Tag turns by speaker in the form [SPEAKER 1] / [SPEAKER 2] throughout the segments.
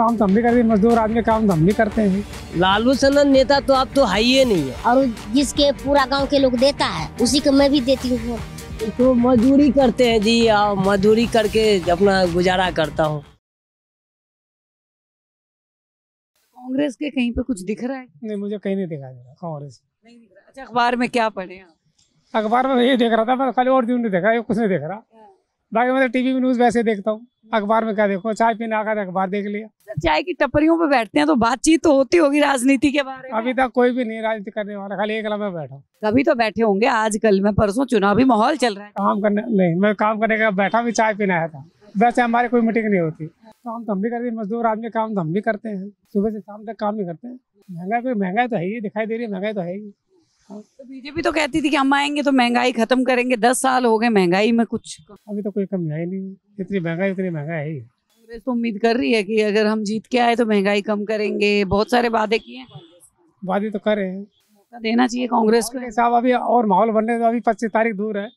[SPEAKER 1] काम तो हम भी करते हैं मजदूर आदमी काम तो हम भी करते हैं लालू सनन नेता तो आप तो है ही नहीं है और जिसके पूरा गाँव के लोग देता है उसी को मैं भी देती हूँ तो मजदूरी करते हैं जी और मजदूरी करके अपना गुजारा करता हूँ
[SPEAKER 2] कांग्रेस के कहीं पे कुछ दिख रहा है नहीं मुझे कहीं नहीं दिखा दे रहा कांग्रेस नहीं
[SPEAKER 3] दिख रहा अच्छा अखबार में क्या पढ़े
[SPEAKER 2] आप अखबार में ये देख रहा था मैं खाली और दिन नहीं देखा कुछ नहीं देख रहा हाँ। बाकी मैं तो टीवी में न्यूज़ वैसे देखता हूँ हाँ। अखबार में क्या देखो चाय पीने आकर अखबार देख लिया चाय की टपरियों पे बैठते हैं तो बातचीत तो होती होगी राजनीति के बारे में अभी तक कोई भी नहीं राजनीति करने वाला खाली एक में बैठा कभी तो बैठे होंगे आज कल में परसों चुनावी माहौल चल रहा है काम करने नहीं मैं काम करने का बैठा भी चाय पीना आया था वैसे हमारी कोई मीटिंग नहीं होती काम तो हम भी करते हैं मजदूर आदमी काम तो हम भी करते हैं सुबह से शाम तक काम भी करते हैं महंगाई कोई महंगाई तो है ही दिखाई दे रही है महंगाई तो है ही हाँ, तो
[SPEAKER 3] बीजेपी तो कहती थी कि हम आएंगे तो महंगाई खत्म करेंगे दस साल हो गए महंगाई में
[SPEAKER 2] कुछ अभी तो कोई कमी है नहीं इतनी महंगाई उतनी महंगाई है ही
[SPEAKER 3] कांग्रेस तो उम्मीद कर रही है कि अगर हम जीत के आए तो महंगाई कम करेंगे बहुत सारे वादे किए हैं
[SPEAKER 2] वादे तो कर रहे हैं मौका देना चाहिए कांग्रेस को साहब अभी और माहौल बनने तो अभी पच्चीस तारीख दूर है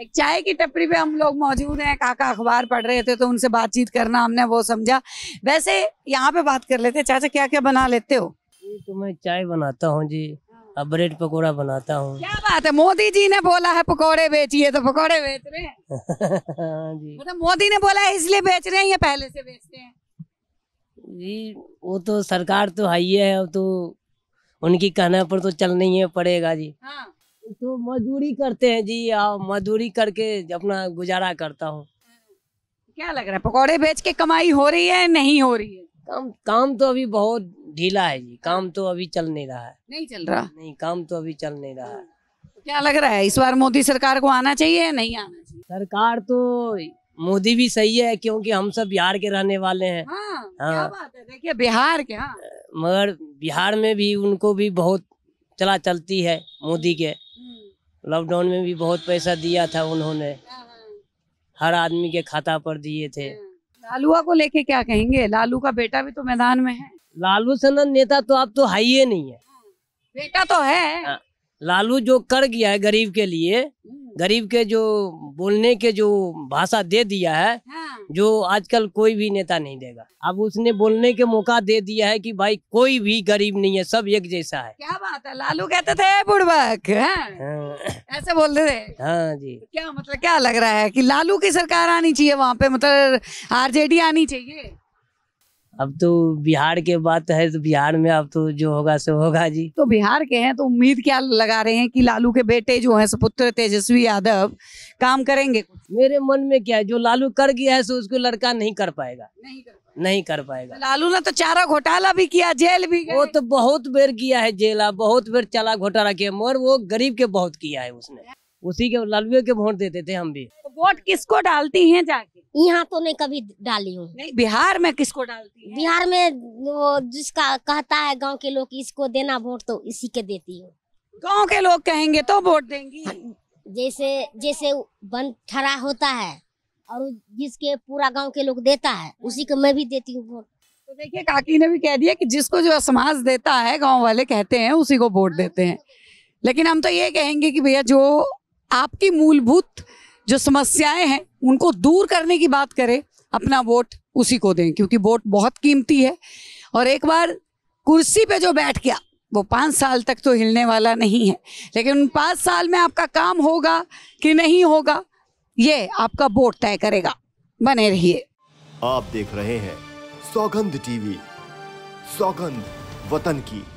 [SPEAKER 2] एक चाय की टपरी
[SPEAKER 3] पे हम लोग मौजूद हैं काका अखबार पढ़ रहे थे तो उनसे बातचीत करना हमने वो समझा वैसे यहाँ पे बात कर लेते चाचा क्या क्या बना लेते हो
[SPEAKER 1] तो मैं चाय बनाता हूँ जी अब ब्रेड पकोड़ा बनाता हूँ क्या
[SPEAKER 3] बात है मोदी जी ने बोला है पकोड़े बेचिए तो पकोड़े बेच रहे
[SPEAKER 1] हैं
[SPEAKER 3] जी मतलब मोदी ने बोला है इसलिए बेच रहे हैं या पहले से बेचते हैं
[SPEAKER 1] जी वो तो सरकार तो हाई है अब तो उनकी कहने पर तो चलना ही पड़ेगा जी हाँ। तो मजदूरी करते हैं जी मजदूरी करके अपना गुजारा करता हूँ क्या लग रहा है पकौड़े बेच के कमाई हो रही है नहीं हो रही है काम काम तो अभी बहुत ढीला है जी काम तो अभी चल नहीं रहा है नहीं चल रहा नहीं काम तो अभी चल नहीं रहा है
[SPEAKER 3] तो क्या लग रहा है इस बार मोदी सरकार को आना चाहिए या नहीं आना
[SPEAKER 1] चाहिए सरकार तो मोदी भी सही है क्योंकि हम सब बिहार के रहने वाले हैं हाँ, हाँ। क्या बात है देखिए बिहार के हाँ। मगर बिहार में भी उनको भी बहुत चला चलती है मोदी के हम्म। लॉकडाउन में भी बहुत पैसा दिया था उन्होंने हाँ, हाँ। हर आदमी के खाता पर दिए थे हाँ।
[SPEAKER 3] लालुआ को लेके क्या कहेंगे लालू का बेटा
[SPEAKER 1] भी तो मैदान में है लालू सनन नेता तो आप तो है ही नहीं है हाँ, बेटा तो है हाँ, लालू जो कर गया है गरीब के लिए हम्म। गरीब के जो बोलने के जो भाषा दे दिया है हाँ। जो आजकल कोई भी नेता नहीं देगा अब उसने बोलने के मौका दे दिया है कि भाई कोई भी गरीब नहीं है सब एक जैसा है क्या बात है लालू कहते थे बुड़बक
[SPEAKER 3] हाँ।
[SPEAKER 1] ऐसे बोलते थे हाँ जी क्या मतलब क्या लग रहा है
[SPEAKER 3] कि लालू की सरकार आनी चाहिए वहाँ पे मतलब आरजेडी आनी चाहिए
[SPEAKER 1] अब तो बिहार के बात है तो बिहार में अब तो जो होगा सो होगा जी तो
[SPEAKER 3] बिहार के हैं तो उम्मीद क्या लगा रहे हैं कि लालू के बेटे जो हैं सुपुत्र तेजस्वी यादव काम करेंगे
[SPEAKER 1] मेरे मन में क्या है जो लालू कर गया है सो उसको लड़का नहीं कर पाएगा नहीं कर नहीं कर पाएगा लालू ने तो चारा घोटाला भी किया जेल भी वो तो बहुत बेर किया है जेल बहुत बेर चला घोटाला किया मगर वो गरीब के बहुत किया है उसने उसी के लालू के वोट देते थे हम भी तो वोट किसको डालती हैं जाके यहाँ तो नहीं कभी डाली हूँ
[SPEAKER 3] बिहार में किसको
[SPEAKER 1] डालती है? बिहार में वो जिसका कहता है गांव के लोग इसको देना वोट तो इसी के देती हूँ गांव के लोग कहेंगे तो वोट देंगी जैसे जैसे बन ठरा होता है और जिसके पूरा गांव के लोग देता है उसी को मैं भी देती हूँ वोट तो देखिए
[SPEAKER 3] काकी ने भी कह दिया कि जिसको जो समाज देता है गांव वाले कहते हैं उसी को वोट देते हैं लेकिन हम तो ये कहेंगे कि भैया जो आपकी मूलभूत जो समस्याएं हैं उनको दूर करने की बात करें अपना वोट उसी को दें क्योंकि वोट बहुत कीमती है और एक बार कुर्सी पे जो बैठ गया वो पाँच साल तक तो हिलने वाला नहीं है लेकिन उन पाँच साल में आपका काम होगा कि नहीं होगा ये आपका वोट तय करेगा बने रहिए आप देख रहे हैं सौगंध टीवी सौगंध वतन की